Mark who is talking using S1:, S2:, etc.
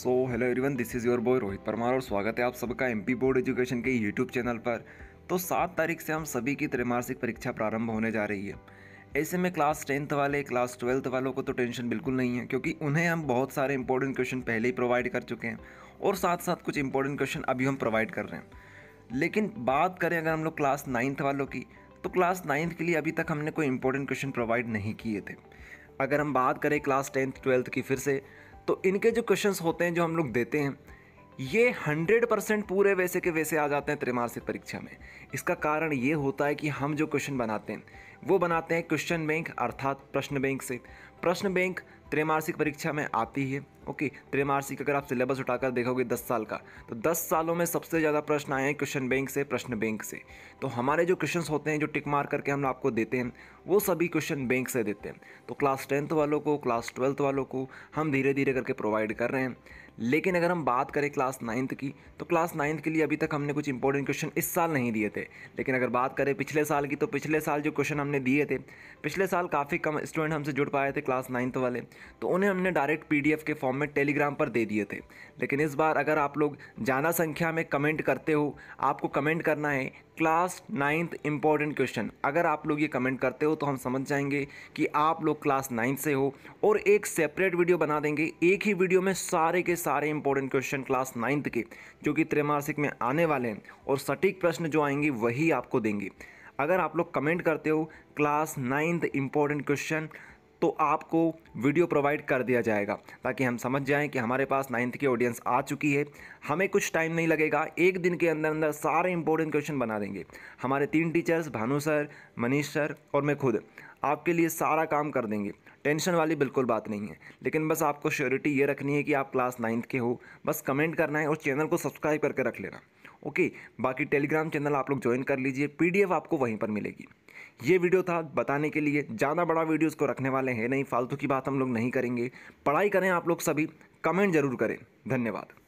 S1: so hello everyone this is your boy Rohit Parmar और स्वागत है आप सबका एमपी बोर्ड एजुकेशन के यूट्यूब चैनल पर तो सात तारीख से हम सभी की त्रैमासिक परीक्षा प्रारंभ होने जा रही है ऐसे में क्लास टेंथ वाले क्लास ट्वेल्थ वालों को तो टेंशन बिल्कुल नहीं है क्योंकि उन्हें हम बहुत सारे इंपॉर्टेंट क्वेश्चन पहले ही प्रोवाइड कर चुके हैं और साथ साथ कुछ इंपॉर्टेंट क्वेश्चन अभी हम प्रोवाइड कर रहे हैं लेकिन बात करें अगर हम लोग क्लास नाइन्थ वालों की तो क्लास नाइन्थ के लिए अभी तक हमने कोई इंपॉर्टेंट क्वेश्चन प्रोवाइड नहीं किए थे अगर हम बात करें क्लास टेंथ ट्वेल्थ की फिर से तो इनके जो क्वेश्चंस होते हैं जो हम लोग देते हैं ये 100 परसेंट पूरे वैसे के वैसे आ जाते हैं त्रिमासिक परीक्षा में इसका कारण ये होता है कि हम जो क्वेश्चन बनाते हैं वो बनाते हैं क्वेश्चन बैंक अर्थात प्रश्न बैंक से प्रश्न बैंक त्रिमासिक परीक्षा में आती है ओके प्रेमारसी का अगर आप सिलेबस उठाकर देखोगे दस साल का तो दस सालों में सबसे ज़्यादा प्रश्न आए हैं क्वेश्चन बैंक से प्रश्न बैंक से तो हमारे जो क्वेश्चन होते हैं जो टिक मार करके हम आपको देते हैं वो सभी क्वेश्चन बैंक से देते हैं तो क्लास टेंथ वालों को क्लास ट्वेल्थ वालों को हम धीरे धीरे करके प्रोवाइड कर रहे हैं लेकिन अगर हम बात करें क्लास नाइन्थ की तो क्लास नाइन्थ के लिए अभी तक हमने कुछ इंपॉर्टेंट क्वेश्चन इस साल नहीं दिए थे लेकिन अगर बात करें पिछले साल की तो पिछले साल जो क्वेश्चन हमने दिए थे पिछले साल काफ़ी कम स्टूडेंट हमसे जुड़ पाए थे क्लास नाइन्थ वाले तो उन्हें हमने डायरेक्ट पी के फॉर्म हमें टेलीग्राम पर दे दिए थे लेकिन इस बार अगर आप लोग ज्यादा संख्या में कमेंट करते हो आपको कमेंट करना है क्लास नाइन्थ इम्पॉर्टेंट क्वेश्चन अगर आप लोग ये कमेंट करते हो तो हम समझ जाएंगे कि आप लोग क्लास नाइन्थ से हो और एक सेपरेट वीडियो बना देंगे एक ही वीडियो में सारे के सारे इंपॉर्टेंट क्वेश्चन क्लास नाइन्थ के जो कि त्रैमासिक में आने वाले हैं और सटीक प्रश्न जो आएंगे वही आपको देंगे अगर आप लोग कमेंट करते हो क्लास नाइन्थ इम्पॉर्टेंट क्वेश्चन तो आपको वीडियो प्रोवाइड कर दिया जाएगा ताकि हम समझ जाएं कि हमारे पास नाइन्थ की ऑडियंस आ चुकी है हमें कुछ टाइम नहीं लगेगा एक दिन के अंदर अंदर सारे इंपॉर्टेंट क्वेश्चन बना देंगे हमारे तीन teachers Bhanu sir Manish sir और मैं खुद आपके लिए सारा काम कर देंगे टेंशन वाली बिल्कुल बात नहीं है लेकिन बस आपको श्योरिटी ये रखनी है कि आप क्लास नाइन्थ के हो बस कमेंट करना है और चैनल को सब्सक्राइब करके रख लेना ओके बाकी टेलीग्राम चैनल आप लोग ज्वाइन कर लीजिए पीडीएफ आपको वहीं पर मिलेगी ये वीडियो था बताने के लिए ज़्यादा बड़ा वीडियो इसको रखने वाले हैं नहीं फालतू की बात हम लोग नहीं करेंगे पढ़ाई करें आप लोग सभी कमेंट ज़रूर करें धन्यवाद